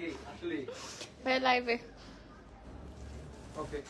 ये असली मैं लाइव है ओके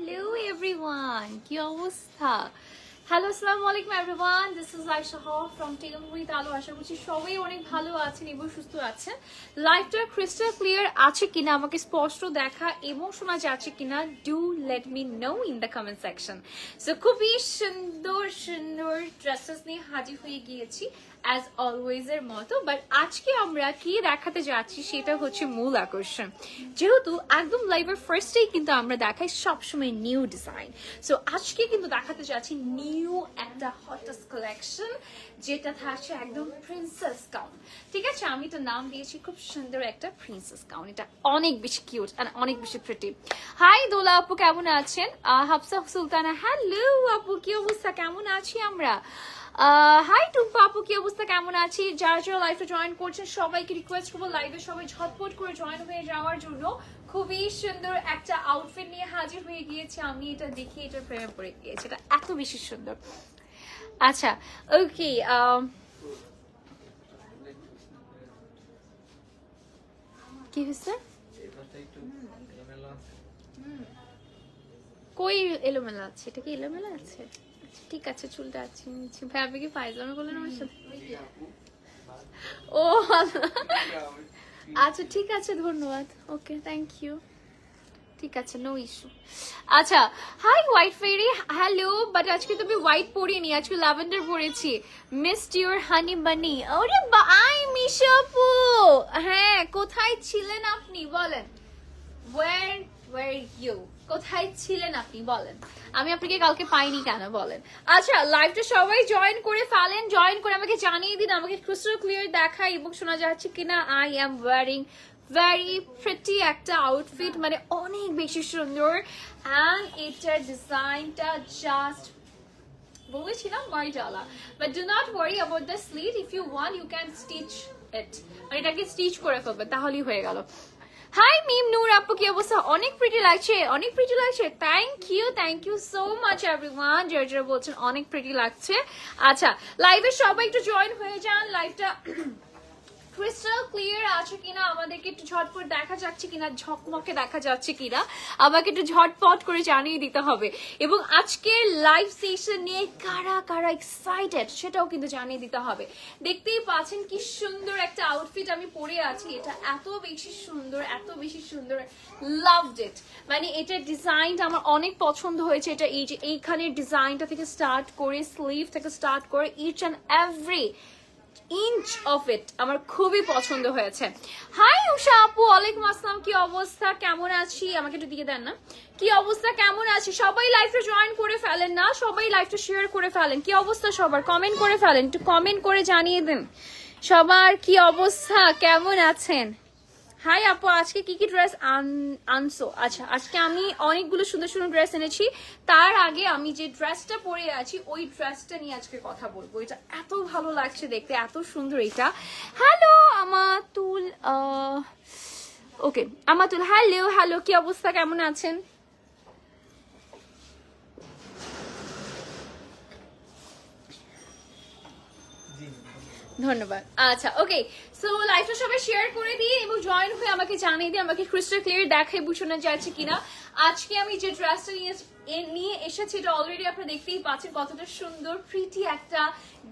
হ্যালো এভরিওয়ান কি অবস্থা হ্যালো আসসালামু আলাইকুম everyone this is Ayesha Haque from টেকম উইথ আলো আশা করছি সবাই অনেক ভালো আছেন এবং সুস্থ আছেন লাইফটা ক্রিস্টাল ক্লিয়ার আছে কিনা আমাকে স্পষ্ট দেখা এবং শোনা যাচ্ছে কিনা do let me know in the comment section so খুবই সুন্দর সুন্দর ড্রেসেস নিয়ে হাজির হয়ে গিয়েছি অ্যাজ অলওয়েজ এর মতো বাট আজকে আমরা কি দেখাতে যাচ্ছি সেটা হচ্ছে মূল আকর্ষণ যেহেতু একদম লাইভের ফার্স্টেই কিন্তু আমরা দেখাই সবসময় নিউ ডিজাইন সো আজকে কিন্তু দেখাতে যাচ্ছি নিউ একটা হটস কালেকশন যেটা থাকছে একদম প্রিন্সেস গাউন ঠিক আছে আমি তো নাম দিয়েছি খুব সুন্দর একটা প্রিন্সেস গাউন এটা অনেক বেশি কিউট আর অনেক বেশি প্রিটি হাই দোলা আপু কেমন আছেন হাফসা সুলতানা হ্যালো আপু কি অবস্থা কেমন আছি আমরা হাই টুম্পা পাপু কি অবস্থা কেমন আছি যারা যারা লাইফে জয়েন করছেন সবাইকে রিকোয়েস্ট করবো লাইভে সবাই ঝটপট করে জয়েন হয়ে যাওয়ার জন্য খুবই সুন্দর একটা আউটফিট নিয়ে হাজির হয়ে গিয়েছি আমি এটা দেখি এটা প্রেমে পড়ে গিয়েছি এটা এত বেশি সুন্দর আচ্ছা ওকে কি হয়েছে কই এলোমেলা আছে এটা কি এলোমেলা আছে ঠিক আছে চুলটা আছি নিচ্ছি ভাই আপনি কি ফাইজলামি করলেন আমার সাথে ও আচ্ছা ঠিক আছে ধন্যবাদ ওকে থ্যাংক ইউ ঠিক আছে নো ইস্যু আচ্ছা hi white fairy hello but আজকে তুমি হোয়াইট পরিনি আজকে ল্যাভেন্ডার পরেছি মিসড ইউর হানি বানি ওরে আই মিশাপু হ্যাঁ কোথায় ছিলেন আপনি বলেন ওয়ের ওয়ার ইউ কোথায় ছিলেন আপনি বলেন আমি আপনাকে কালকে পাইনি কেন বলেন আচ্ছা লাইভটা সবাই জয়েন করে ফেলেন জয়েন করে আমাকে জানিয়ে দিন আমাকে ক্রিস্টাল ক্লিয়ার দেখায় এবং শোনা যাচ্ছে কিনা I am wearing very pretty একটা আউটফিট মানে অনেক বেশি সুন্দর অ্যান্ড এটার ডিজাইনটা জাস্ট বলেছিলাম মারিডালা but do not worry about the slit if you want you can stitch it মানে এটাকে স্টিচ করে ফেলবে তাহলেই হয়ে গেল হাই মিম নূর আপু কি অবস্থা অনেক প্রিটি লাগছে অনেক প্রিটি লাগছে thank you thank you so much everyone যারা যারা বলছেন অনেক প্রিটি লাগছে আচ্ছা লাইভে সবাই একটু জয়েন হয়ে যান লাইভটা ক্রিস্টাল ক্লিয়ার আছে কিনা আমাদেরকে একটু ঝটপট দেখা যাচ্ছে কিনা ঝকমকে দেখা যাচ্ছে কিনা আমাকে একটু ঝটপট করে জানিয়ে দিতে হবে এবং আজকের লাইভ সেশন নিয়ে কারা কারা এক্সাইটেড সেটাও কিন্তু জানিয়ে দিতে হবে দেখতেই পাচ্ছেন কি সুন্দর একটা আউটফিট আমি পরে আছি এটা এত বেশি সুন্দর এত বেশি সুন্দর লাভ ডেট মানে এটার ডিজাইনটা আমার অনেক পছন্দ হয়েছে এটা এই যে এইখানের ডিজাইনটা থেকে স্টার্ট করে স্লিভ থেকে স্টার্ট করে each and every inch of it আমার খুবই পছন্দ হয়েছে হাই উষা আপু ওয়ালাইকুম আসসালাম কি অবস্থা কেমন আছি আমাকে একটু দিয়ে দেন না কি অবস্থা কেমন আছি সবাই লাইফে জয়েন করে ফেলেন না সবাই লাইফটা শেয়ার করে ফেলেন কি অবস্থা সবার কমেন্ট করে ফেলেন একটু কমেন্ট করে জানিয়ে দেন সবার কি অবস্থা কেমন আছেন হাই আপু আজকে কি কি ড্রেস আনছো আচ্ছা আজকে আমি অনেকগুলো সুন্দর সুন্দর ড্রেস এনেছি তার আগে আমি যে ড্রেসটা পরে আছি ওই ড্রেসটা নিয়ে আজকে কথা বলবো এটা এত ভালো লাগছে দেখতে এত সুন্দর এটা hello Amatul okay Amatul hello hello কি অবস্থা কেমন আছেন ধন্যবাদ আচ্ছা ওকে সো লাইফটা সবাই শেয়ার করে দিয়ে এবং জয়েন হয়ে আমাকে জানিয়ে দিয়ে আমাকে ক্রিস্টাল ক্লিয়ার দেখাই বুঝানো যাচ্ছে কিনা আজকে আমি যে ড্রেসটা নিয়ে নিয়ে এসেছি এটা অলরেডি আপনারা দেখতেই পাচ্ছেন কতটা সুন্দর প্রীতি একটা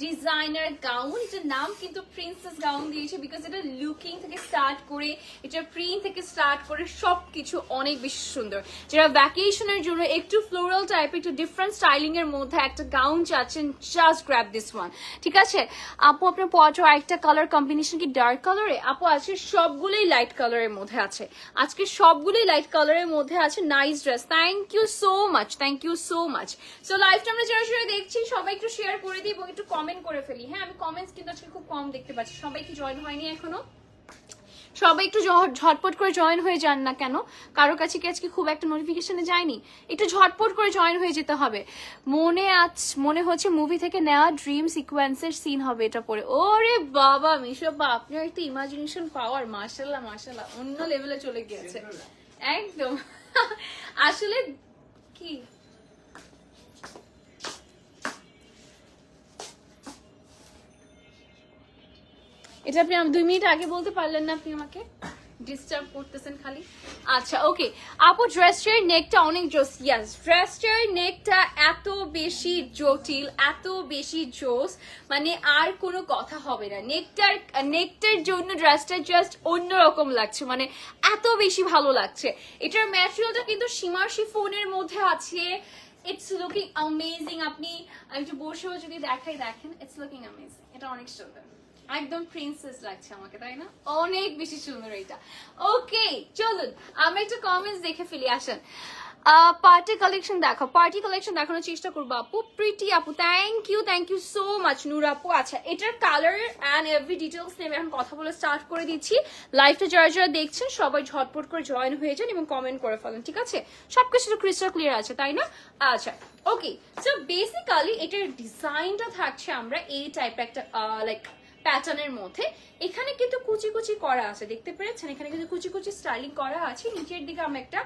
ডিজাইনার গাউন এটার নাম কিন্তু প্রিন্সেস গাউন দিয়েছে বিকজ এটা লুকিং থেকে স্টার্ট করে এটা প্রিন্ট থেকে স্টার্ট করে সব কিছু অনেক বেশি সুন্দর যারা ভ্যাকেশনের জন্য একটু ফ্লোরাল টাইপ একটু ডিফারেন্ট স্টাইলিং এর মধ্যে একটা গাউন চাচ্ছেন জাস্ট গ্র্যাপ দিস ওয়ান ঠিক আছে আপু আপনার যাওয়া একটা কালার কম্বিনেশন কি ডার্ক কালারে আপু আছে সবগুলোই লাইট কালারের মধ্যে আছে আজকে সবগুলোই লাইট কালারের মধ্যে আছে nice dress thank you so much thank you so much so লাইফটা আমরা যারা যারা দেখছি সবাই একটু শেয়ার করে দিই এবং একটু কম কমেন্ট করে ফেলি হ্যাঁ আমি কমেন্টস কিন্তু আজকে খুব কম দেখতে পাচ্ছি সবাই কি জয়েন হয়নি এখনো সবাই একটু ঝটপট করে জয়েন হয়ে যান না কেন কারো কাছে কি আজকে খুব একটা নোটিফিকেশনে যায়নি একটু ঝটপট করে জয়েন হয়ে যেতে হবে মনে আজ মনে হচ্ছে মুভি থেকে নেওয়া ড্রিম সিকোয়েন্সের সিন হবে এটা পরে ওরে বাবা মিশো বা আপনার একটু ইমাজিনেশন পাওয়ার মার্শাল্লাহ মার্শাল্লাহ অন্য লেভেলে চলে গিয়েছে একদম আসলে কি এটা আপনি দুই মিনিট আগে বলতে পারলেন না আপনি আমাকে ডিস্টার্ব করতেছেন খালি আচ্ছা ওকে আপু ড্রেসটার নেকটা অনেক জোস ইয়াস ড্রেসটার নেকটা এত বেশি জটিল এত বেশি জোস মানে আর কোনো কথা হবে না নেকটার নেকটার জন্য ড্রেসটা জাস্ট অন্যরকম লাগছে মানে এত বেশি ভালো লাগছে এটার ম্যাটেরিয়ালটা কিন্তু সীমাসী ফোনের মধ্যে আছে ইটস লুকিং অ্যামেজিং আপনি একটু বসেও যদি দেখাই দেখেন ইটস লুকিং অ্যামেজিং এটা অনেক সুন্দর একদম প্রিন্সেস লাগছে আমাকে তাই না অনেক বেশি সুন্দর এটা ওকে চলুন আমি একটা কমেন্টস দেখে ফেলি আসেন পার্টি কালেকশন দেখো পার্টি কালেকশন দেখানোর চেষ্টা করবো আপু প্রিটি আপু thank you thank you so much Noor আপু আচ্ছা এটার কালার অ্যান্ড এভরি ডিটেলস নিয়ে আমি এখন কথা বলে স্টার্ট করে দিচ্ছি লাইফটা যারা যারা দেখছেন সবাই ঝটপট করে জয়েন হয়ে যান এবং কমেন্ট করে ফেলেন ঠিক আছে সব কিছু তো ক্রিস্টাল ক্লিয়ার আছে তাই না আচ্ছা ওকে সো বেসিক্যালি এটার ডিজাইনটা থাকছে আমরা এই টাইপের একটা লাইক প্যাটার্নের মধ্যে এখানে কিন্তু কুচি কুচি করা আছে দেখতে পেরেছেন এখানে কিন্তু কুচি কুচি স্টাইলিং করা আছে নিচের দিকে আমরা একটা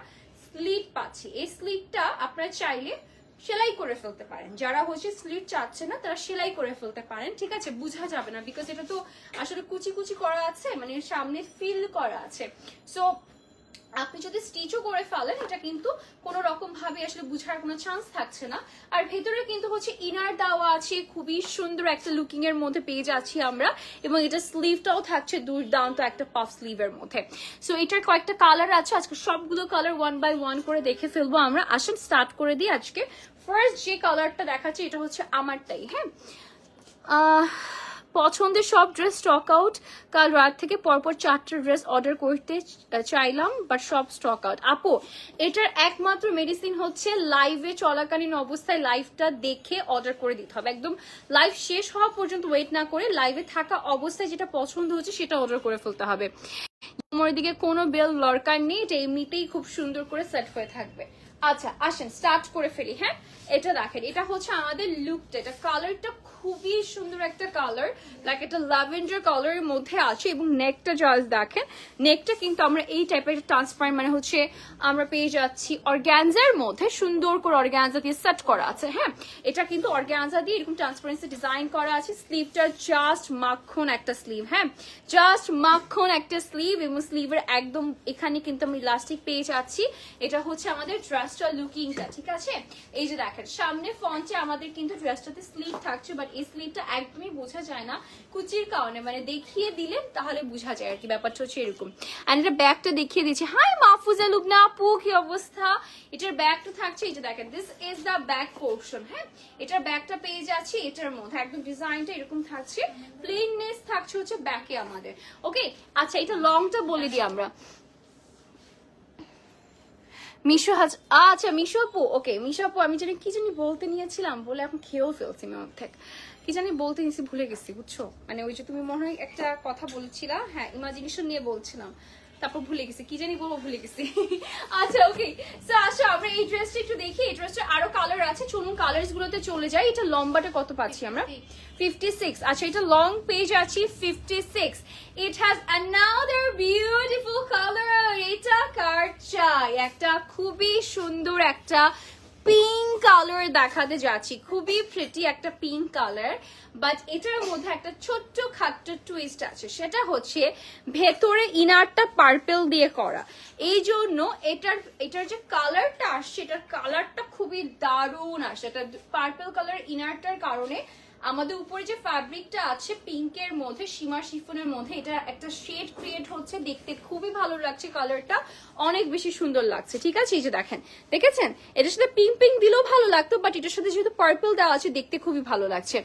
স্লিপ পাচ্ছি এই স্লিপটা আপনারা চাইলে সেলাই করে ফেলতে পারেন যারা হচ্ছে স্লিট চাচ্ছে না তারা সেলাই করে ফেলতে পারেন ঠিক আছে বোঝা যাবে না বিকজ এটা তো আসলে কুচি কুচি করা আছে মানে সামনে ফিল করা আছে সো আপনি যদি স্টিচও করে ফেলেন এটা কিন্তু কোন রকম ভাবে আসলে বুঝার কোনো চান্স থাকছে না আর ভেতরে কিন্তু হচ্ছে ইনার দেওয়া আছে খুবই সুন্দর একটা লুকিং এর মধ্যে পেয়ে যাচ্ছি আমরা এবং এটা স্লিভটাও থাকছে দুর্দান্ত একটা পাফ স্লিভের মধ্যে সো এটার কয়েকটা কালার আছে আজকে সবগুলো কালার ওয়ান বাই ওয়ান করে দেখে ফেলবো আমরা আসেন স্টার্ট করে দিই আজকে ফার্স্ট যে কালারটা দেখাচ্ছি এটা হচ্ছে আমারটাই হ্যাঁ আহ পছন্দের সব ড্রেস স্টক আউট কাল রাত থেকে পরপর চারটে ড্রেস অর্ডার করতে চাইলাম বাট সব স্টক আউট আপো এটার একমাত্র মেডিসিন হচ্ছে লাইভে চলাকালীন অবস্থায় লাইভটা দেখে অর্ডার করে দিতে হবে একদম লাইভ শেষ হওয়া পর্যন্ত ওয়েট না করে লাইভে থাকা অবস্থায় যেটা পছন্দ হচ্ছে সেটা অর্ডার করে ফেলতে হবে তোমার দিকে কোনো বেল দরকার নেই এটা এমনিতেই খুব সুন্দর করে সেট হয়ে থাকবে আচ্ছা আসেন স্টার্ট করে ফেলি হ্যাঁ এটা দেখেন এটা হচ্ছে আমাদের লুকটা এটা কালারটা খুবই সুন্দর একটা কালার লাইক এটা ল্যাভেন্ডার কালারের মধ্যে আছে এবং নেকটা জাজ দেখেন নেকটা কিন্তু আমরা এই টাইপের ট্রান্সপারেন্ট মানে হচ্ছে আমরা পেয়ে যাচ্ছি অর্গ্যানজার মধ্যে সুন্দর করে অর্গ্যানজা দিয়ে সেট করা আছে হ্যাঁ এটা কিন্তু অর্গ্যানজা দিয়ে এরকম ট্রান্সপারেন্সি ডিজাইন করা আছে স্লিভটা জাস্ট মাখন একটা স্লিভ হ্যাঁ জাস্ট মাখন একটা স্লিভ এবং স্লিভের একদম এখানে কিন্তু আমি ইলাস্টিক পেয়ে যাচ্ছি এটা হচ্ছে আমাদের ড্রেসটা লুকিংটা ঠিক আছে এই যে দেখেন সামনে ফ্রন্টে আমাদের কিন্তু ড্রেসটাতে স্লিভ থাকছে বাট স্লিপটা একদমই বোঝা যায় না কুচির কারণে মানে দেখিয়ে দিলে তাহলে বোঝা যায় আর কি ব্যাপারটা হচ্ছে এরকম অ্যান্ড এটা ব্যাগটা দেখিয়ে দিচ্ছি হাই মাহফুজা লুবনা আপু কি অবস্থা এটার ব্যাগটা থাকছে এটা দেখেন this is the back portion হ্যাঁ এটার ব্যাগটা পেয়ে যাচ্ছি এটার মধ্যে একদম ডিজাইনটা এরকম থাকছে প্লেননেস থাকছে হচ্ছে ব্যাকে আমাদের ওকে আচ্ছা এটা লংটা বলে দিই আমরা মিশো হাজ আচ্ছা মিশো আপু ওকে মিশো আপু আমি জানি কি জানি বলতে নিয়েছিলাম বলে এখন খেয়েও ফেলছি আমার থেকে কি জানি বলতে নিছি ভুলে গেছি বুঝছো মানে ওই যে তুমি মনে হয় একটা কথা বলছিলা হ্যাঁ ইমাজিনেশন নিয়ে বলছিলাম তারপর ভুলে গেছি কি জানি বলবো ভুলে গেছি আচ্ছা ওকে আসো আমরা এই ড্রেসটা একটু দেখি এই ড্রেসটা আরো কালার আছে চলুন কালার গুলোতে চলে যাই এটা লম্বাটা কত পাচ্ছি আমরা সিক্স আচ্ছা এটা লং পেজ আছে six it has another beautiful colour এটা কার চাই একটা খুবই সুন্দর একটা পিঙ্ক কালার দেখাতে যাচ্ছি খুবই প্রিটি একটা পিঙ্ক কালার বাট এটার মধ্যে একটা ছোট্ট খাট্ট টুইস্ট আছে সেটা হচ্ছে ভেতরে ইনারটা পার্পেল দিয়ে করা এই জন্য এটার এটার যে কালারটা আসছে এটার কালারটা খুবই দারুণ আসছে এটা পার্পেল কালার ইনারটার কারণে আমাদের উপরে যে ফ্যাব্রিকটা আছে পিঙ্কের মধ্যে সীমা শিফনের মধ্যে এটা একটা শেড ক্রিয়েট হচ্ছে দেখতে খুবই ভালো লাগছে কালারটা অনেক বেশি সুন্দর লাগছে ঠিক আছে এই যে দেখেন দেখেছেন এটার সাথে পিঙ্ক পিঙ্ক দিলেও ভালো লাগতো বাট এটার সাথে যেহেতু পার্পল দেওয়া আছে দেখতে খুবই ভালো লাগছে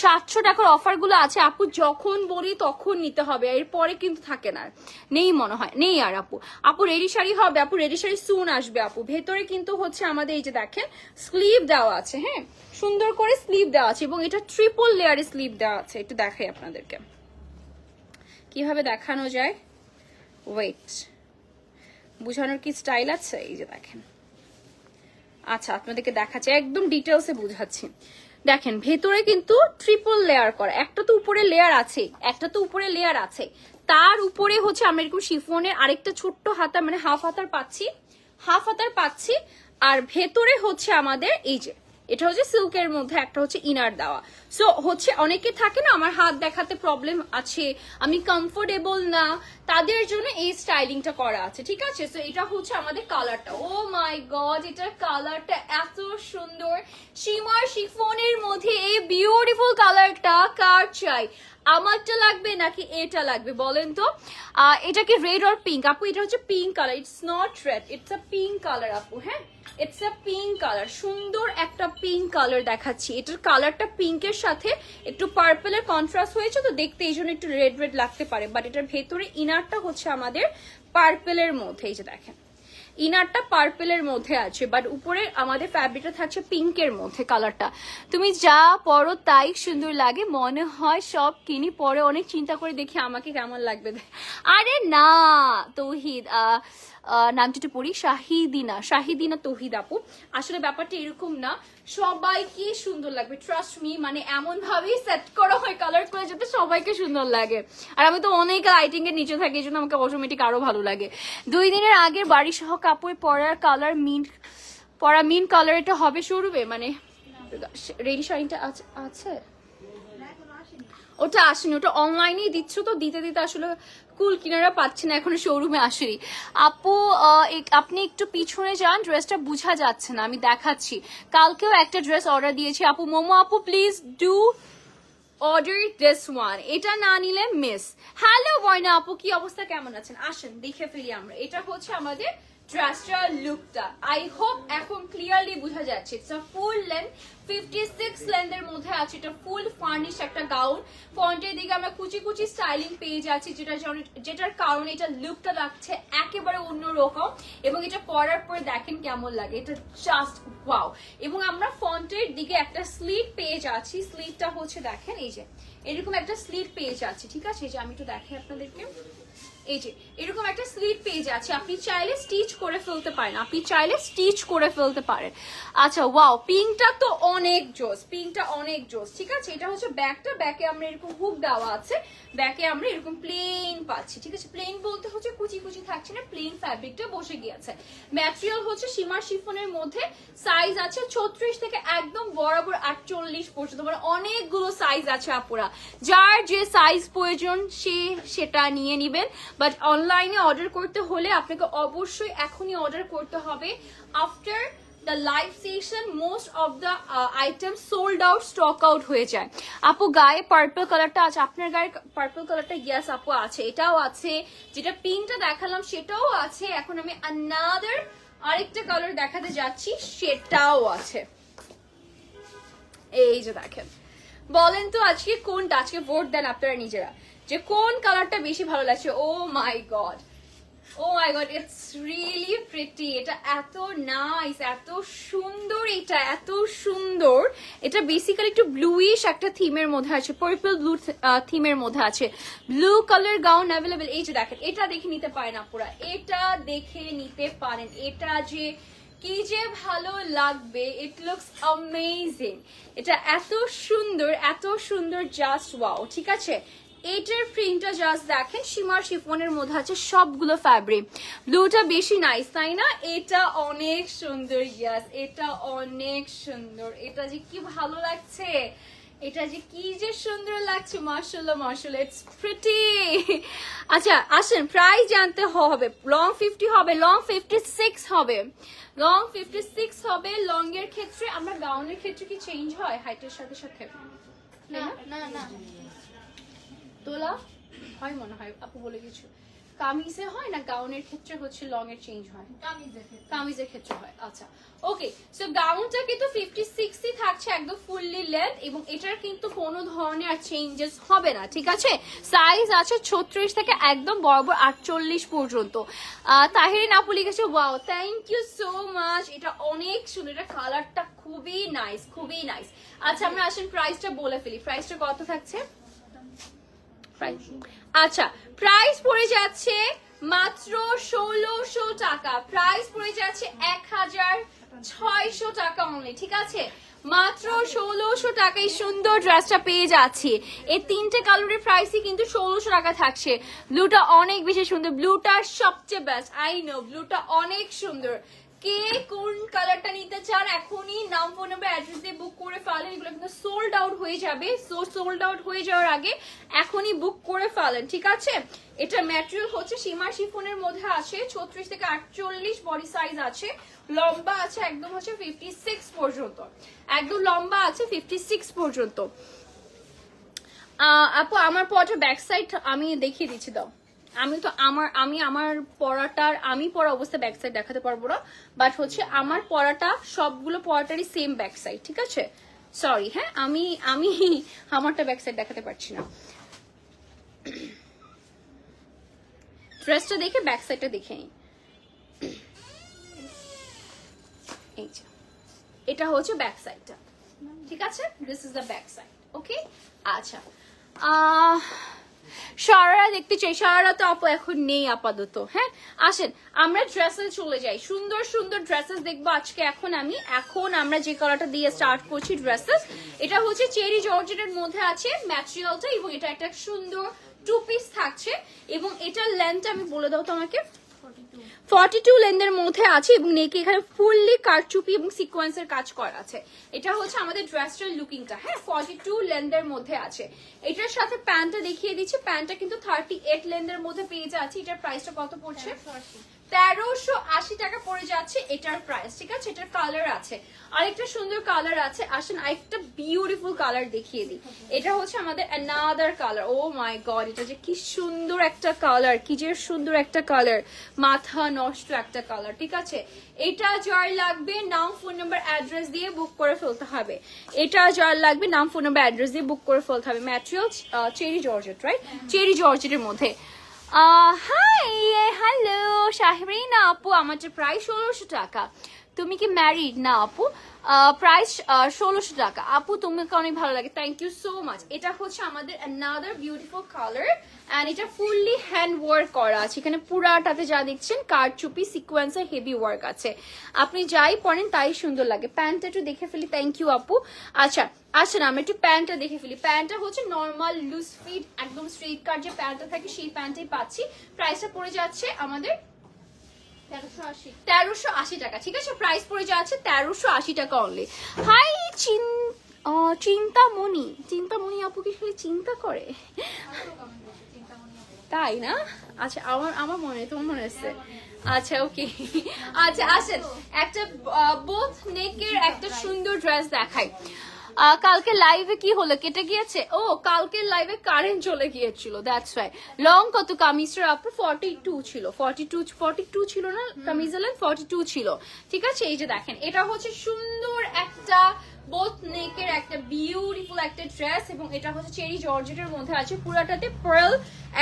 সাতশো টাকার অফারগুলো আছে আপু যখন বলি তখন নিতে হবে এরপরে কিন্তু থাকে না নেই মনে হয় নেই আর আপু আপু রেডি শাড়ি হবে আপু রেডি শাড়ি সুন আসবে আপু ভেতরে কিন্তু হচ্ছে আমাদের এই যে দেখেন স্লিভ দেওয়া আছে হ্যাঁ সুন্দর করে স্লিভ দেওয়া আছে এবং এটা ট্রিপল লেয়ার স্লিভ দেওয়া আছে একটু দেখাই আপনাদেরকে কিভাবে দেখানো যায় ওয়েট বুঝানোর কি স্টাইল আছে এই যে দেখেন আচ্ছা আপনাদেরকে দেখাচ্ছে একদম ডিটেলসে বুঝাচ্ছি দেখেন ভেতরে কিন্তু ট্রিপল লেয়ার করা একটা তো উপরে লেয়ার আছে একটা তো উপরে লেয়ার আছে তার উপরে হচ্ছে আমি এরকম শিফনের আরেকটা ছোট্ট হাতা মানে হাফ হাতার পাচ্ছি হাফ হাতার পাচ্ছি আর ভেতরে হচ্ছে আমাদের এই যে এটা হচ্ছে সিল্কের মধ্যে একটা হচ্ছে ইনার দেওয়া সো হচ্ছে অনেকে থাকে না আমার হাত দেখাতে প্রবলেম আছে আমি কমফোর্টেবল না তাদের জন্য এই স্টাইলিংটা করা আছে ঠিক আছে সো এটা হচ্ছে আমাদের কালারটা ও মাই গড এটার কালারটা এত সুন্দর সীমার শিফনের মধ্যে এই বিউটিফুল কালারটা কার চাই আমারটা লাগবে নাকি এটা লাগবে বলেন তো এটা কি রেড অর পিঙ্ক আপু এটা হচ্ছে pink colour it's not red it's a pink colour আপু হ্যাঁ ইটস আ পিঙ্ক কালার সুন্দর একটা পিঙ্ক কালার দেখাচ্ছি এটার কালারটা পিঙ্কের সাথে একটু পার্পেলের কন্ট্রাস্ট হয়েছে তো দেখতে এই জন্য একটু রেড রেড লাগতে পারে বাট এটার ভেতরে ইনারটা হচ্ছে আমাদের পার্পেলের মধ্যে এই যে দেখেন ইনারটা পার্পেলের মধ্যে আছে বাট উপরে আমাদের ফ্যাব্রিকটা থাকছে পিঙ্কের মধ্যে কালারটা তুমি যা পরো তাই সুন্দর লাগে মনে হয় সব কিনি পরে অনেক চিন্তা করে দেখি আমাকে কেমন লাগবে আরে না তৌহিদ আহ নামটিতে পড়ি শাহিদিনা শাহিদিনা তহিদ আপু আসলে ব্যাপারটা এরকম না সবাইকে সুন্দর লাগবে ট্রাস্ট মি মানে এমন ভাবেই সেট করা হয় কালার করে যাতে সবাইকে সুন্দর লাগে আর আমি তো অনেক লাইটিং এর নিচে থাকি এই জন্য আমাকে অটোমেটিক আরো ভালো লাগে দুই দিনের আগে বাড়ি সহ কাপড় পরার কালার মিন্ট পরা মিন কালার এটা হবে শুরুবে মানে রেডি শাড়িটা আছে ওটা আসেনি ওটা অনলাইনেই দিচ্ছ তো দিতে দিতে আসলে কুল কিনারা পাচ্ছেন এখন শোরুমে আসেনি আপু আপনি একটু পিছনে যান ড্রেসটা বুঝা যাচ্ছে না আমি দেখাচ্ছি কালকেও একটা ড্রেস অর্ডার দিয়েছি আপু মোমো আপু please do order dress one এটা না নিলে মিস হ্যালো বয়না আপু কি অবস্থা কেমন আছেন আসেন দেখে ফেলি আমরা এটা হচ্ছে আমাদের ট্রাস্টার লুকটা আই হোপ এখন ক্লিয়ারলি বোঝা যাচ্ছে it's full length fifty six লেন্থের মধ্যে আছে এটা ফুল ফার্নিশ একটা গাউন ফন্টের দিকে আমরা কুচি কুচি স্টাইলিং পেয়ে যাচ্ছি যেটা যেটার কারণে এটা লুকটা লাগছে একেবারে অন্যরকম এবং এটা পরার পরে দেখেন কেমন লাগে এটা জাস্ট ওয়াও এবং আমরা ফন্টের দিকে একটা স্লিপ পেয়ে যাচ্ছি স্লিপটা হচ্ছে দেখেন এই যে এরকম একটা স্লিপ পেয়ে যাচ্ছি ঠিক আছে এই যে আমি একটু দেখাই আপনাদেরকে এই যে এরকম একটা স্লিপ পেজ আছে আপনি চাইলে স্টিচ করে ফেলতে পারেন আপনি চাইলে স্টিচ করে ফেলতে পারেন আচ্ছা ওয়াও পিঙ্কটা তো অনেক জোস পিঙ্কটা অনেক জোস ঠিক আছে এটা হচ্ছে ব্যাকটা ব্যাকে আমরা এরকম হুক দেওয়া আছে ব্যাকে আমরা এরকম প্লেন পাচ্ছি ঠিক আছে প্লেন বলতে হচ্ছে কুচি কুচি থাকছে না প্লেন ফ্যাব্রিকটা বসে গিয়েছে ম্যাটেরিয়াল হচ্ছে সীমার শিফনের মধ্যে সাইজ আছে ছত্রিশ থেকে একদম বরাবর আটচল্লিশ পর্যন্ত মানে অনেকগুলো সাইজ আছে আপুরা যার যে সাইজ প্রয়োজন সে সেটা নিয়ে নিবেন বাট অনলাইনে অর্ডার করতে হলে আপনাকে অবশ্যই এখনই অর্ডার করতে হবে after the live session most of the item sold out stock out হয়ে যায় আপু গায়ে পার্পল কালারটা আছে আপনার গায়ে পার্পল কালারটা ইয়াস আপু আছে এটাও আছে যেটা পিনটা দেখালাম সেটাও আছে এখন আমি আনাদার আরেকটা কালার দেখাতে যাচ্ছি সেটাও আছে এই যে দেখেন বলেন তো আজকে কোনটা আজকে ভোট দেন আপনারা নিজেরা যে কোন কালারটা বেশি ভালো লাগছে oh my god oh my god it's really pretty এটা এত নাইস এত সুন্দর এটা এত সুন্দর এটা বেসিক্যালি একটু ব্লুইশ একটা থিমের মধ্যে আছে পার্পল ব্লু থিমের মধ্যে আছে ব্লু কালার গাউন অ্যাভেলেবেল এই যে দেখেন এটা দেখে নিতে পারেন আপুরা এটা দেখে নিতে পারেন এটা যে কি যে ভালো লাগবে ইট লুকস অ্যামেজিং এটা এত সুন্দর এত সুন্দর জাস্ট ওয়াও ঠিক আছে এইটার প্রিন্টটা জাস্ট দেখেন সীমার শিফনের মধ্যে আছে সবগুলো ফ্যাব্রিক ব্লুটা বেশি নাইস তাই না এটা অনেক সুন্দর ইয়াস এটা অনেক সুন্দর এটা যে কি ভালো লাগছে এটা যে কি যে সুন্দর লাগছে মার্শাল্লাহ মার্শাল ইটস প্রিটি আচ্ছা আসেন প্রাইস জানতে হবে লং ফিফটি হবে লং ফিফটি সিক্স হবে লং ফিফটি সিক্স হবে লং এর ক্ষেত্রে আমরা গাউনের ক্ষেত্রে কি চেঞ্জ হয় হাইটের সাথে সাথে না না না তোলা হয় মনে হয় আপু বলে কিছু কামিজে হয় না গাউনের ক্ষেত্রে হচ্ছে লং এর চেঞ্জ হয় কামিজের ক্ষেত্রে হয় আচ্ছা ওকে সো গাউনটা কিন্তু ফিফটি সিক্সই থাকছে একদম ফুললি লেন্থ এবং এটার কিন্তু কোনো ধরনের আর চেঞ্জেস হবে না ঠিক আছে সাইজ আছে ছত্রিশ থেকে একদম বরাবর আটচল্লিশ পর্যন্ত তাহিরিন আপু লিখেছে wow thank you so much এটা অনেক সুন্দর এটা কালারটা খুবই নাইস খুবই নাইস আচ্ছা আমরা আসেন প্রাইসটা বলে ফেলি প্রাইসটা কত থাকছে আচ্ছা প্রাইস পড়ে যাচ্ছে মাত্র ষোলোশো টাকা প্রাইস পড়ে যাচ্ছে এক হাজার ছয়শো টাকা অনলি ঠিক আছে মাত্র ষোলোশো টাকায় সুন্দর ড্রেসটা পেয়ে যাচ্ছি এই তিনটে কালারের প্রাইসই কিন্তু ষোলোশো টাকা থাকছে ব্লুটা অনেক বেশি সুন্দর ব্লুটা সবচেয়ে বেস্ট আই নো ব্লুটা অনেক সুন্দর কে কোন কালারটা নিতে চান এখনই নাম ফোন নাম্বার অ্যাড্রেস দিয়ে বুক করে ফেলেন এগুলো কিন্তু সোল্ড আউট হয়ে যাবে সো সোল্ড আউট হয়ে যাওয়ার আগে এখনই বুক করে ফেলেন ঠিক আছে এটা ম্যাটেরিয়াল হচ্ছে সীমা শিফনের মধ্যে আছে ছত্রিশ থেকে আটচল্লিশ বডি সাইজ আছে লম্বা আছে একদম হচ্ছে ফিফটি সিক্স পর্যন্ত একদম লম্বা আছে ফিফটি সিক্স পর্যন্ত আপু আমার পটা ব্যাক সাইড আমি দেখিয়ে দিচ্ছি দাও আমি তো আমার আমি আমার পড়াটার আমি পড়া অবস্থা ব্যাক সাইড দেখাতে পারবো না বাট হচ্ছে আমার পড়াটা সবগুলো পড়াটারই সেম ব্যাক সাইড ঠিক আছে সরি হ্যাঁ আমি আমি আমারটা ব্যাক সাইড দেখাতে পারছি না ড্রেসটা দেখে ব্যাক সাইডটা দেখে নিই এটা হচ্ছে ব্যাক সাইডটা ঠিক আছে this is the back side okay আচ্ছা আহ সারারা দেখতে চাই সারারা তো আপু এখন নেই আপাতত হ্যাঁ আসেন আমরা ড্রেসেস চলে যাই সুন্দর সুন্দর ড্রেসেস দেখবো আজকে এখন আমি এখন আমরা যে কালারটা দিয়ে স্টার্ট করছি ড্রেসেস এটা হচ্ছে চেরি জর্জেটের মধ্যে আছে ম্যাটেরিয়ালটা এবং এটা একটা সুন্দর টু পিস থাকছে এবং এটার লেন্থ আমি বলে দাও তোমাকে ফর্টি টু লেন্থের মধ্যে আছে এবং নেকি এখানে ফুললি কারচুপি এবং সিকোয়েন্সের কাজ করা আছে এটা হচ্ছে আমাদের ড্রেসটার লুকিংটা হ্যাঁ ফর্টি টু লেন্থের মধ্যে আছে এটার সাথে প্যান্টটা দেখিয়ে দিচ্ছি প্যান্টটা কিন্তু থার্টি এইট লেন্থের মধ্যে পেয়ে যাচ্ছে এটার প্রাইসটা কত পড়ছে হ্যাঁ, তেরোশো আশি টাকা পড়ে যাচ্ছে এটার প্রাইস ঠিক আছে এটার কালার আছে আরেকটা সুন্দর কালার আছে আসেন আরেকটা বিউটিফুল কালার দেখিয়ে দিই এটা হচ্ছে আমাদের another colour oh my god এটা যে কি সুন্দর একটা কালার কি যে সুন্দর একটা কালার মাথা নষ্ট একটা কালার ঠিক আছে এটা যার লাগবে নাম ফোন নাম্বার অ্যাড্রেস দিয়ে বুক করে ফেলতে হবে এটা যার লাগবে নাম ফোন নাম্বার অ্যাড্রেস দিয়ে বুক করে ফেলতে হবে material cherry georgette right cherry জর্জেটের মধ্যে হাই হ্যালো শাহরিনা আপু আমার যে প্রায় ষোলোশো টাকা তুমি কি ম্যারিড না আপু প্রাইস ষোলোশো টাকা আপু তোমাকে অনেক ভালো লাগে থ্যাংক ইউ সো মাচ এটা হচ্ছে আমাদের অ্যানাদার বিউটিফুল কালার অ্যান্ড এটা ফুললি হ্যান্ড ওয়ার্ক করা আছে এখানে পুরাটাতে যা দেখছেন কারচুপি আর হেভি ওয়ার্ক আছে আপনি যাই পরেন তাই সুন্দর লাগে প্যান্টটা একটু দেখে ফেলি থ্যাংক ইউ আপু আচ্ছা আচ্ছা না আমি একটু প্যান্টটা দেখে ফেলি প্যান্টটা হচ্ছে নর্মাল লুজ ফিট একদম স্ট্রেট কার যে প্যান্টটা থাকে সেই প্যান্টটাই পাচ্ছি প্রাইসটা পড়ে যাচ্ছে আমাদের তেরোশো আশি টাকা ঠিক আছে প্রাইস পড়ে যা আছে তেরোশো আশি টাকা অনলি হাই চিন চিন্তামণি চিন্তামণি আপু কি শুধু চিন্তা করে তাই না আচ্ছা আমার আমার মনে তোমার মনে হচ্ছে আচ্ছা ওকে আচ্ছা আসেন একটা বোথ নেকের একটা সুন্দর ড্রেস দেখায় কালকে লাইভে কি হলো কেটে গিয়েছে ও কালকে লাইভে কারেন্ট চলে গিয়েছিল দ্যাটস ওয়াই লং কত কামিজটার আপু ফর্টি টু ছিল ফর্টি টু ফর্টি টু ছিল না কামিজ ফর্টি টু ছিল ঠিক আছে এই যে দেখেন এটা হচ্ছে সুন্দর একটা বোথ নেকের একটা বিউটিফুল একটা ড্রেস এবং এটা হচ্ছে চেরি জর্জেটের মধ্যে আছে পুরাটাতে পার্ল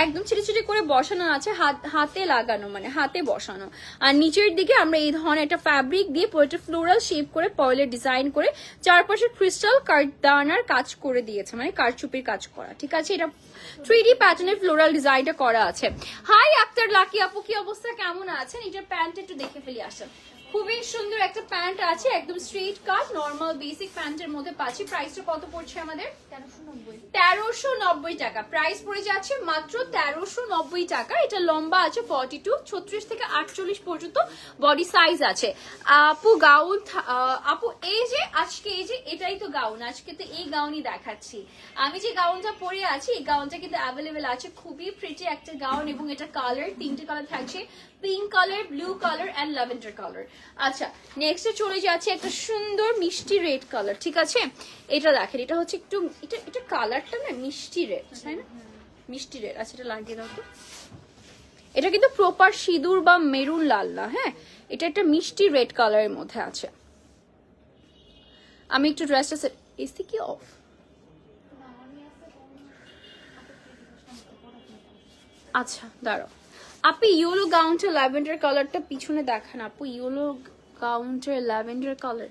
একদম ছিটি ছিটে করে বসানো আছে হাত হাতে লাগানো মানে হাতে বসানো আর নিচের দিকে আমরা এই ধরনের একটা ফ্যাব্রিক দিয়ে পুরোটা ফ্লোরাল শেপ করে পয়েলের ডিজাইন করে চারপাশে ক্রিস্টাল কাঠদানার কাজ করে দিয়েছে মানে কারচুপির কাজ করা ঠিক আছে এটা থ্রি ডি প্যাটার্নের ফ্লোরাল ডিজাইনটা করা আছে হাই আক্তার লাকি আপু কি অবস্থা কেমন আছেন এটার প্যান্ট একটু দেখে ফেলি আসেন খুবই সুন্দর একটা প্যান্ট আছে একদম স্ট্রেট কাট নর্মাল বেসিক প্যান্টের মধ্যে পাচ্ছি প্রাইসটা কত পড়ছে আমাদের তেরোশো নব্বই টাকা প্রাইস পড়ে যাচ্ছে মাত্র তেরোশো নব্বই টাকা এটা লম্বা আছে ফর্টি টু ছত্রিশ থেকে আটচল্লিশ পর্যন্ত বডি সাইজ আছে আপু গাউন আপু এই যে আজকে এই যে এটাই তো গাউন আজকে তো এই গাউনই দেখাচ্ছি আমি যে গাউনটা পরে আছি এই গাউনটা কিন্তু অ্যাভেলেবেল আছে খুবই প্রিটি একটা গাউন এবং এটা কালার তিনটে কালার থাকছে pink colour blue colour and lavender colour আচ্ছা নেক্সটে চলে যাচ্ছে একটা সুন্দর মিষ্টি রেড কালার ঠিক আছে এটা দেখেন এটা হচ্ছে একটু এটা এটা কালারটা না মিষ্টি রেড তাই না মিষ্টি রেড আচ্ছা এটা লাগিয়ে দাও তো এটা কিন্তু প্রপার সিঁদুর বা মেরুন লাল না হ্যাঁ এটা একটা মিষ্টি রেড কালারের মধ্যে আছে আমি একটু ড্রেসটা এসি কি অফ আচ্ছা দাঁড়াও আপনি ইয়েলো গাউনটা ল্যাভেন্ডার কালারটা পিছনে দেখান আপু ইয়েলো গাউনটার ল্যাভেন্ডার কালার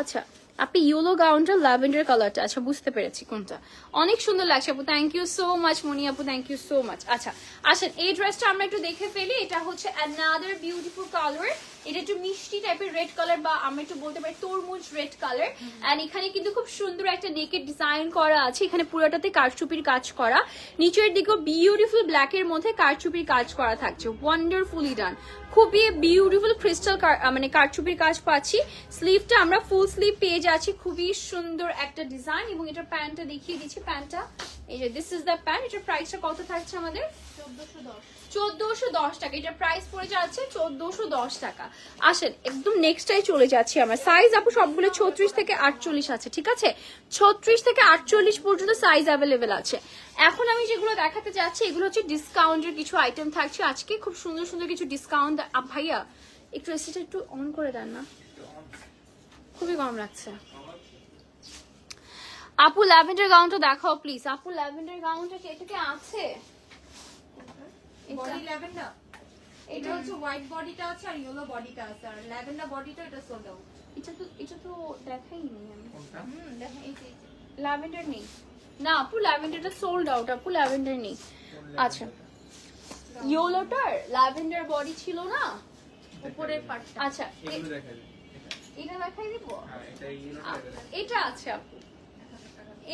আচ্ছা আপনি ইয়েলো গাউনটা ল্যাভেন্ডার কালারটা আচ্ছা বুঝতে পেরেছি কোনটা অনেক সুন্দর লাগছে আপু thank you so much Moni আপু থ্যাংক ইউ সো মাচ আচ্ছা আসেন এই ড্রেসটা আমরা একটু দেখে ফেলি এটা হচ্ছে অ্যানাদার বিউটিফুল কালার এটা একটু মিষ্টি টাইপের রেড কালার বা আমি একটু বলতে পারি তরমুজ রেড কালার অ্যান্ড এখানে কিন্তু খুব সুন্দর একটা নেকের ডিজাইন করা আছে এখানে পুরোটাতে কারচুপির কাজ করা নিচের দিকেও বিউটিফুল ব্ল্যাকের মধ্যে কারচুপির কাজ করা থাকছে ওয়ান্ডারফুলি ডান খুবই বিউটিফুল ক্রিস্টাল মানে কারচুপির কাজ পাচ্ছি স্লিভটা আমরা ফুল স্লিভ পেয়ে যাচ্ছি খুবই সুন্দর একটা ডিজাইন এবং এটা প্যান্টটা দেখিয়ে দিচ্ছি প্যান্টটা এই যে দিস ইজ দ্য প্যান্ট এটার প্রাইসটা কত থাকছে আমাদের চোদ্দশো দশ চোদ্দোশো দশ টাকা এটা প্রাইস পড়ে যাচ্ছে চোদ্দোশো দশ টাকা আসেন একদম নেক্সটটাই চলে যাচ্ছি আমরা সাইজ আপু সবগুলো ছত্রিশ থেকে আটচল্লিশ আছে ঠিক আছে ছত্রিশ থেকে আটচল্লিশ পর্যন্ত সাইজ অ্যাভেলেবেল আছে এখন আমি যেগুলো দেখাতে যাচ্ছি এগুলো হচ্ছে ডিসকাউন্টের কিছু আইটেম থাকছে আজকে খুব সুন্দর সুন্দর কিছু ডিসকাউন্ট ভাইয়া একটু এসিটা একটু অন করে দেন না খুবই কম লাগছে আপু ল্যাভেন্ডার গাউনটা দেখাও প্লিজ আপু ল্যাভেন্ডার গাউনটা কে থেকে আছে বডি ল্যাভেন্ডার এটা হচ্ছে হোয়াইট বডিটা আছে আর ইয়েলো বডিটা আছে আর ল্যাভেন্ডার বডিটা এটা সোলো এটা তো এটা তো দেখাই আমি হুম এই ল্যাভেন্ডার নেই না আপু ল্যাভেন্ডারটা সোল্ড আউট আপু ল্যাভেন্ডার নেই আচ্ছা ইয়েলোটার ল্যাভেন্ডার বডি ছিল না উপরের আচ্ছা এটা দেখাই দিব হ্যাঁ, এটা আছে আপু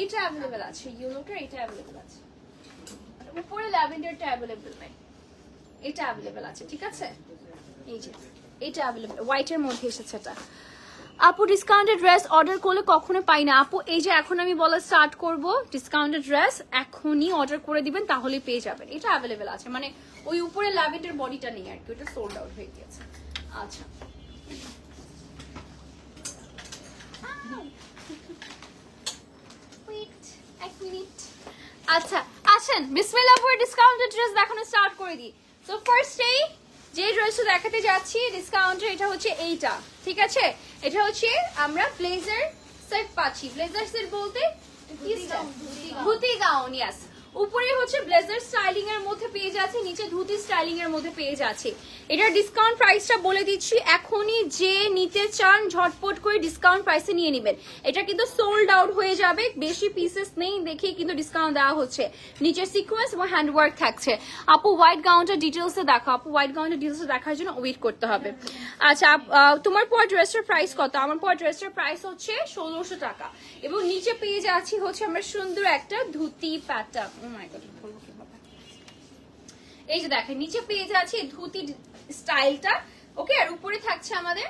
এটা অ্যাভেলেবেল আছে ইয়েলোটার এটা অ্যাভেলেবেল আছে উপরে ল্যাভেন্ডারটা অ্যাভেলেবেল নাই এটা অ্যাভেলেবেল আছে ঠিক আছে এই যে এটা অ্যাভেলেবেল হোয়াইটের মধ্যে এসেছে এটা আপু ডিসকাউন্টেড ড্রেস অর্ডার করলে কখনো পাই না আপু এই যে এখন আমি বলা স্টার্ট করব ডিসকাউন্টেড ড্রেস এখনই অর্ডার করে দিবেন তাহলে পেয়ে যাবেন এটা অ্যাভেলেবেল আছে মানে ওই উপরে ল্যাভেন্ডার বডিটা নেই আর কি ওটা সোল্ড আউট হয়ে গিয়েছে আচ্ছা এক মিনিট আচ্ছা আছেন বিসমিল্লাহ পুরো ডিসকাউন্টের ড্রেস দেখানো স্টার্ট করে দিই সো ফার্স্ট এই যে ড্রেসটা দেখাতে যাচ্ছি ডিসকাউন্টে এটা হচ্ছে এইটা ঠিক আছে এটা হচ্ছে আমরা ব্লেজার সেট পাচ্ছি ব্লেজার সেট বলতে ধুতি গাউন ইয়াস উপরে হচ্ছে ব্লেজার স্টাইলিং এর মধ্যে পেয়ে যাচ্ছে নিচে ধুতি স্টাইলিং এর মধ্যে পেয়ে যাচ্ছে এটার ডিসকাউন্ট প্রাইসটা বলে দিচ্ছি এখনই যে নিতে চান ঝটপট করে ডিসকাউন্ট প্রাইসে নিয়ে নেবেন এটা কিন্তু সোল্ড আউট হয়ে যাবে বেশি পিসেস নেই দেখে কিন্তু ডিসকাউন্ট দেওয়া হচ্ছে নিচের সিকোয়েন্স এবং হ্যান্ডওয়ার্ক থাকছে আপু হোয়াইট গাউনটা ডিটেলসে দেখো আপু হোয়াইট গাউনটা ডিটেলসে দেখার জন্য ওয়েট করতে হবে আচ্ছা তোমার পর ড্রেসের প্রাইস কত আমার পর ড্রেসের প্রাইস হচ্ছে ষোলোশো টাকা এবং নিচে পেয়ে যাচ্ছি হচ্ছে আমরা সুন্দর একটা ধুতি প্যাটার্ন Oh এই যে দেখেন নিচে পেজ আছে ধুতি স্টাইলটা ওকে আর উপরে থাকছে আমাদের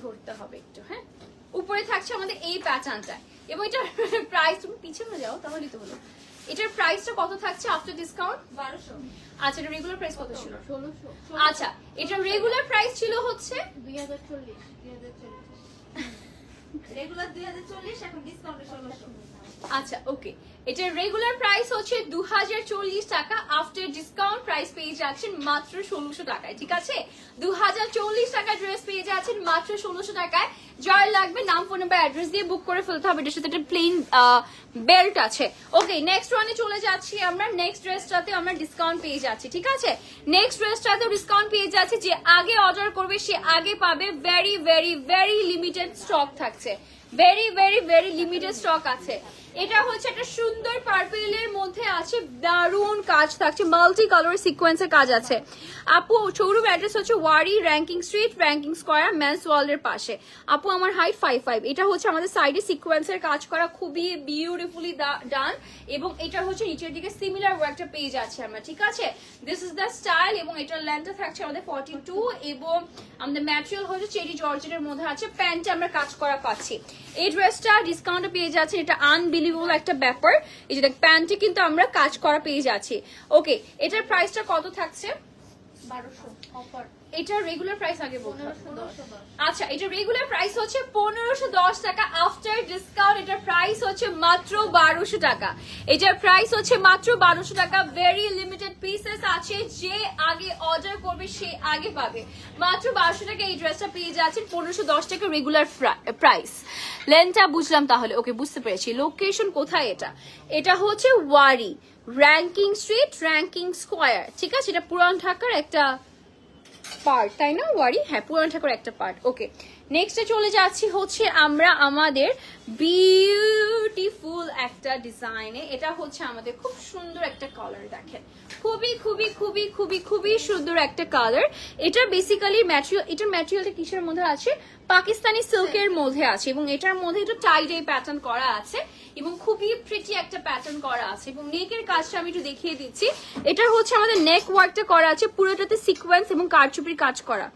ধরতে হবে একটু হ্যাঁ উপরে থাকছে আমাদের এই প্যাটার্নটা এবং এটার প্রাইস তুমি পিছনে যাও তাহলেই তো হলো এটার প্রাইসটা কত থাকছে আফটার ডিসকাউন্ট বারোশো আচ্ছা এটা রেগুলার প্রাইস কত ছিল আচ্ছা এটা রেগুলার প্রাইস ছিল হচ্ছে দুই হাজার চল্লিশ রেগুলার দুই হাজার চল্লিশ এখন ডিসকাউন্টে ষোলোশো আচ্ছা ওকে এটার রেগুলার প্রাইস হচ্ছে দু টাকা আফটার ডিসকাউন্ট প্রাইস পেয়ে যাচ্ছেন মাত্র ষোলোশো টাকায় ঠিক আছে দু টাকা ড্রেস পেয়ে যাচ্ছেন মাত্র ষোলোশো টাকায় জয় লাগবে নাম ফোন নাম্বার অ্যাড্রেস দিয়ে বুক করে ফেলতে হবে এটার সাথে একটা প্লেন বেল্ট আছে ওকে নেক্সট ওয়ানে চলে যাচ্ছি আমরা নেক্সট ড্রেসটাতে আমরা ডিসকাউন্ট পেয়ে যাচ্ছি ঠিক আছে নেক্সট ড্রেসটাতেও ডিসকাউন্ট পেয়ে যাচ্ছে যে আগে অর্ডার করবে সে আগে পাবে very very very limited stock থাকছে very very very limited stock আছে এটা হচ্ছে একটা সুন্দর সুন্দর পার্পেলের মধ্যে আছে দারুন কাজ থাকছে মাল্টি কালার সিকোয়েন্সের কাজ আছে আপু শোরুম অ্যাড্রেস হচ্ছে Wari Rankin street Rankin square ম্যান্স এর পাশে আপু আমার হাইট ফাইভ ফাইভ এটা হচ্ছে আমাদের সাইডে সিকোয়েন্সের কাজ করা খুবই বিউটিফুলি ডান এবং এটা হচ্ছে নিচের দিকে সিমিলার একটা পেজ আছে আমরা ঠিক আছে দিস ইজ দ্য স্টাইল এবং এটার লেন্থ থাকছে আমাদের ফর্টি টু এবং আমাদের ম্যাটেরিয়াল হচ্ছে চেরি জর্জেটের মধ্যে আছে প্যান্টে আমরা কাজ করা পাচ্ছি এই ড্রেসটা ডিসকাউন্ট পেয়ে যাচ্ছে এটা আনবিলিভেবল একটা ব্যাপার এই যে দেখ প্যান্টে কিন্তু আমরা কাজ করা পেয়ে যাচ্ছি ওকে এটার প্রাইসটা কত থাকছে বারোশো অফার এটা রেগুলার প্রাইস আগে বলুন আচ্ছা এটা রেগুলার প্রাইস হচ্ছে পনেরোশো দশ টাকা আফটার ডিসকাউন্ট এটার প্রাইস হচ্ছে মাত্র বারোশো টাকা এটার প্রাইস হচ্ছে মাত্র বারোশো টাকা ভেরি লিমিটেড পিসেস আছে যে আগে অর্ডার করবে সে আগে পাবে মাত্র বারোশো টাকা এই ড্রেসটা পেয়ে যাচ্ছেন পনেরোশো দশ টাকা রেগুলার প্রাইস লেনটা বুঝলাম তাহলে ওকে বুঝতে পেরেছি লোকেশন কোথায় এটা এটা হচ্ছে Wari Rankin street Rankin square ঠিক আছে এটা পুরান ঢাকার একটা পার্ট তাই না ওয়ারি হ্যাঁ পুরান ঠাকুর একটা পার্ট ওকে নেক্সটে চলে যাচ্ছি হচ্ছে আমরা আমাদের বিউটিফুল একটা ডিজাইনে এটা হচ্ছে আমাদের খুব সুন্দর একটা কালার দেখেন খুবই খুবই খুবই খুবই খুবই সুন্দর একটা কালার এটা বেসিক্যালি ম্যাটেরিয়াল এটার ম্যাটেরিয়ালটা কিসের মধ্যে আছে পাকিস্তানি সিল্কের হ্যাঁ। মধ্যে আছে এবং এটার মধ্যে একটু টাইড এই প্যাটার্ন করা আছে এবং খুবই প্রিটি একটা প্যাটার্ন করা আছে এবং নেকের কাজটা আমি একটু দেখিয়ে দিচ্ছি এটা হচ্ছে আমাদের নেক ওয়ার্কটা করা আছে পুরোটাতে সিকোয়েন্স এবং কারচুপির কাজ করা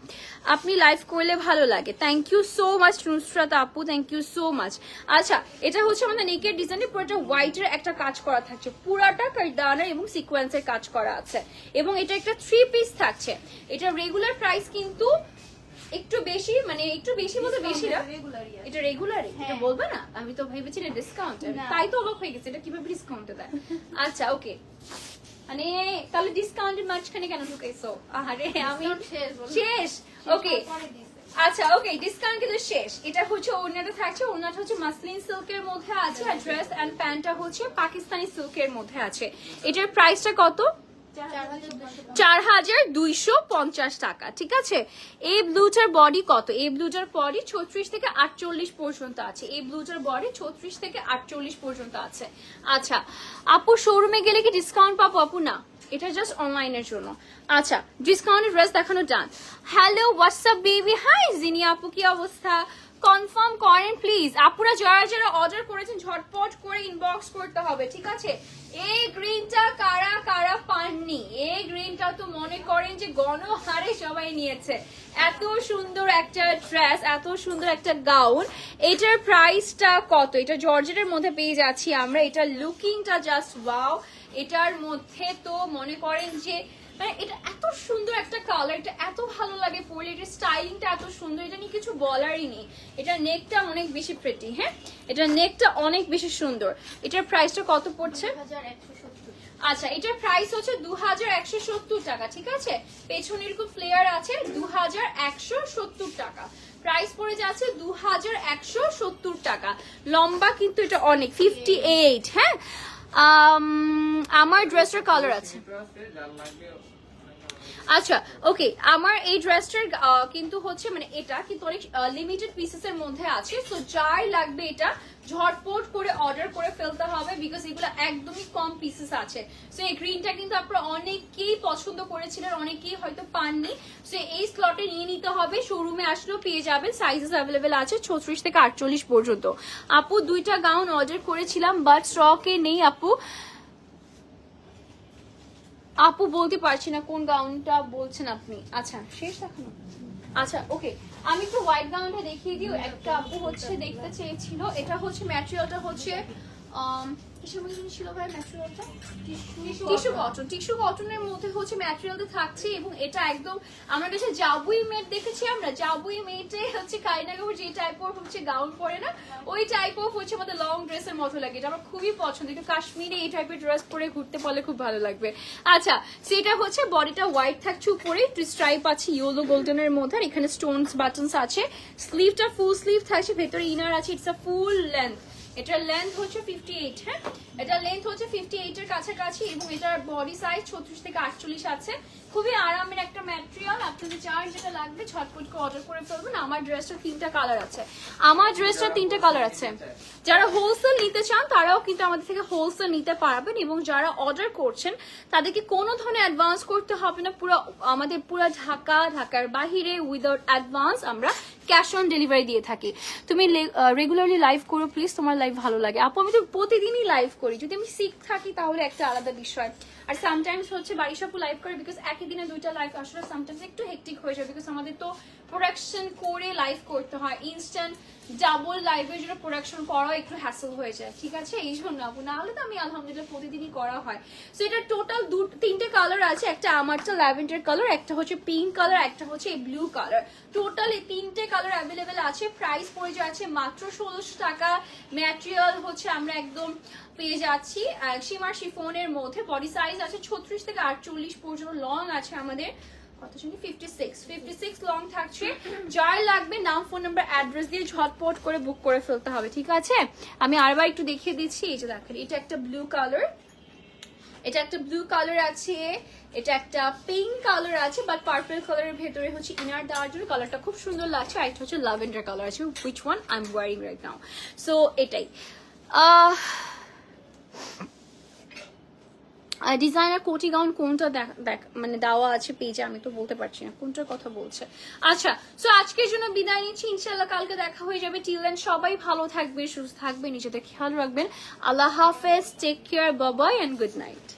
আপনি লাইভ করলে ভালো লাগে thank you so much Nusrat আপু থ্যাংক ইউ সো মাচ আচ্ছা এটা হচ্ছে আমাদের নেকের ডিজাইনে পুরোটা হোয়াইটের একটা কাজ করা থাকছে পুরাটা কারদানা এবং সিকোয়েন্সের কাজ করা আছে এবং এটা একটা থ্রি পিস থাকছে এটা রেগুলার প্রাইস কিন্তু একটু বেশি মানে একটু বেশি বেশি না এটা রেগুলার এটা হ্যাঁ। বলবা না আমি তো ভেবেছি না ডিসকাউন্ট তাই তো অবাক হয়ে গেছে এটা কিভাবে ডিসকাউন্ট দেয় আচ্ছা ওকে মানে তাহলে ডিসকাউন্টের মাঝখানে কেন আরে আমি শেষ ওকে আচ্ছা ওকে ডিসকাউন্ট কিন্তু শেষ এটা হচ্ছে অন্যটা থাকছে অন্যটা হচ্ছে মাসলিন সিল্কের মধ্যে আছে আর ড্রেস অ্যান্ড প্যান্টটা হচ্ছে পাকিস্তানি সিল্কের মধ্যে আছে এটার প্রাইসটা কত চার হাজার দুইশো পঞ্চাশ টাকা ঠিক আছে এই ব্লুটার বডি কত এই ব্লুটার বডি ছত্রিশ থেকে আটচল্লিশ পর্যন্ত আছে এই ব্লুটার বডি ছত্রিশ থেকে আটচল্লিশ পর্যন্ত আছে আচ্ছা আপু শোরুমে গেলে কি ডিসকাউন্ট পাবো আপু না এটা জাস্ট অনলাইনের জন্য আচ্ছা ডিসকাউন্টের ড্রেস দেখানো done hello WhatsApp baby hi Jini আপু কি অবস্থা কনফার্ম করেন প্লিজ আপুরা যারা যারা অর্ডার করেছেন ঝটপট করে ইনবক্স করতে হবে ঠিক আছে এই গ্রিনটা কারা কারা পাননি এই গ্রিনটা তো মনে করেন যে গণহারে সবাই নিয়েছে এত সুন্দর একটা ড্রেস এত সুন্দর একটা গাউন এটার প্রাইসটা কত এটা জর্জেটের মধ্যে পেয়ে যাচ্ছি আমরা এটা লুকিংটা জাস্ট ওয়াও এটার মধ্যে তো মনে করেন যে মানে এটা এত সুন্দর একটা কালার এটা এত ভালো লাগে পরলে এটা স্টাইলিংটা এত সুন্দর এটা নিয়ে কিছু বলারই নেই এটার নেকটা অনেক বেশি প্রেটি হ্যাঁ এটা নেকটা অনেক বেশি সুন্দর এটার প্রাইসটা কত পড়ছে আচ্ছা এটার প্রাইস হচ্ছে দু হাজার টাকা ঠিক আছে পেছনে এরকম ফ্লেয়ার আছে দু টাকা প্রাইস পড়ে যাচ্ছে দু টাকা লম্বা কিন্তু এটা অনেক ফিফটি হ্যাঁ আমার ড্রেসের কালার আছে আচ্ছা ওকে আমার এই ড্রেসটার কিন্তু হচ্ছে মানে এটা কিন্তু অনেক লিমিটেড পিসেসের মধ্যে আছে তো যাই লাগবে এটা ঝটপট করে অর্ডার করে ফেলতে হবে বিকজ এগুলো একদমই কম পিসেস আছে সো এই গ্রিনটা কিন্তু আপনারা অনেকেই পছন্দ করেছিলেন অনেকেই হয়তো পাননি সো এই স্লটে নিয়ে নিতে হবে শোরুমে আসলেও পেয়ে যাবেন সাইজেস অ্যাভেলেবেল আছে ছত্রিশ থেকে আটচল্লিশ পর্যন্ত আপু দুইটা গাউন অর্ডার করেছিলাম বাট স্টকে নেই আপু আপু বলতে পারছি না কোন গাউনটা বলছেন আপনি আচ্ছা শেষ দেখানো আচ্ছা ওকে আমি একটু হোয়াইট গাউনটা দেখিয়ে দিই একটা আপু হচ্ছে দেখতে চেয়েছিল এটা হচ্ছে ম্যাটেরিয়ালটা হচ্ছে um, টিস্যু কটন টিস্যু কটনের মধ্যে হচ্ছে এবং এটা একদম আমরা দেখেছি আমরা হচ্ছে যে হচ্ছে গাউন পরে না ওই হচ্ছে আমাদের লং ড্রেসের মতো লাগে এটা আমার খুবই পছন্দ কাশ্মীরে এই টাইপের ড্রেস পরে ঘুরতে খুব ভালো লাগবে আচ্ছা সেটা হচ্ছে বডিটা হোয়াইট থাকছে উপরে স্ট্রাইপ আছে ইয়েলো গোল্ডেনের মধ্যে আর এখানে স্টোন বাটনস আছে স্লিভটা ফুল স্লিভ থাকছে ভেতরে ইনার আছে ইটস ফুল লেন্থ এটার লেন্থ হচ্ছে 58 হ্যাঁ এটা লেন্থ হচ্ছে ফিফটি এইটের কাছাকাছি এবং এটার বডি সাইজ ছত্রিশ থেকে আটচল্লিশ আছে খুবই আরামের একটা ম্যাটেরিয়াল আপনাদের চার যেটা লাগবে ছটপট করে অর্ডার করে ফেলবেন আমার ড্রেসটা তিনটা কালার আছে আমার ড্রেসটা তিনটা কালার আছে যারা হোলসেল নিতে চান তারাও কিন্তু আমাদের থেকে হোলসেল নিতে পারবেন এবং যারা অর্ডার করছেন তাদেরকে কোনো ধরনের অ্যাডভান্স করতে হবে না পুরো আমাদের পুরো ঢাকা ঢাকার বাহিরে উইদাউট অ্যাডভান্স আমরা ক্যাশ অন ডেলিভারি দিয়ে থাকি তুমি রেগুলারলি লাইভ করো প্লিজ তোমার লাইভ ভালো লাগে আপু আমি তো প্রতিদিনই লাইভ করি যদি আমি সিক থাকি তাহলে একটা আলাদা বিষয় আর সামটাইমস হচ্ছে বাড়ি সাপু লাইভ করে বিকজ একই দিনে দুইটা লাইভ আসলে সামটাইমস একটু হেকটিক হয়ে যায় বিকজ আমাদের তো প্রোডাকশন করে লাইভ করতে হয় ইনস্ট্যান্ট ডাবল লাইভে জন্য প্রোডাকশন করা একটু হ্যাসেল হয়ে যায় ঠিক আছে এই জন্য আপু নাহলে তো আমি আলহামদুলিল্লাহ প্রতিদিনই করা হয় সো এটা টোটাল দু তিনটে কালার আছে একটা আমারটা ল্যাভেন্ডার কালার একটা হচ্ছে পিঙ্ক কালার একটা হচ্ছে এই ব্লু কালার টোটাল এই তিনটে কালার অ্যাভেলেবেল আছে প্রাইস পড়ে যাচ্ছে মাত্র ষোলোশো টাকা ম্যাটেরিয়াল হচ্ছে আমরা একদম পেয়ে যাচ্ছি সীমার শিফোনের মধ্যে বডি সাইজ আছে ছত্রিশ থেকে আটচল্লিশ পর্যন্ত লং আছে আমাদের fifty six fifty six long থাকছে যার লাগবে নাম ফোন নাম্বার অ্যাড্রেস দিয়ে ঝটপট করে বুক করে ফেলতে হবে ঠিক আছে আমি আরবার একটু দেখিয়ে দিচ্ছি এই যে এটা একটা ব্লু কালার এটা একটা ব্লু কালার আছে এটা একটা পিঙ্ক কালার আছে বাট পার্পল কালারের ভেতরে হচ্ছে ইনার দেওয়ার জন্য কালারটা খুব সুন্দর লাগছে আর একটা হচ্ছে লাভেন্ডার কালার আছে which one I am wearing right now so এটাই আহ ডিজাইনার কোটি গাউন কোনটা দেখ মানে দেওয়া আছে পেজে আমি তো বলতে পারছি না কোনটার কথা বলছে আচ্ছা সো আজকের জন্য বিদায় নিচ্ছি ইনশাল্লাহ কালকে দেখা হয়ে যাবে টিল দেন সবাই ভালো থাকবে সুস্থ থাকবে নিজেদের খেয়াল রাখবেন আল্লাহ হাফেজ take care Babai and good night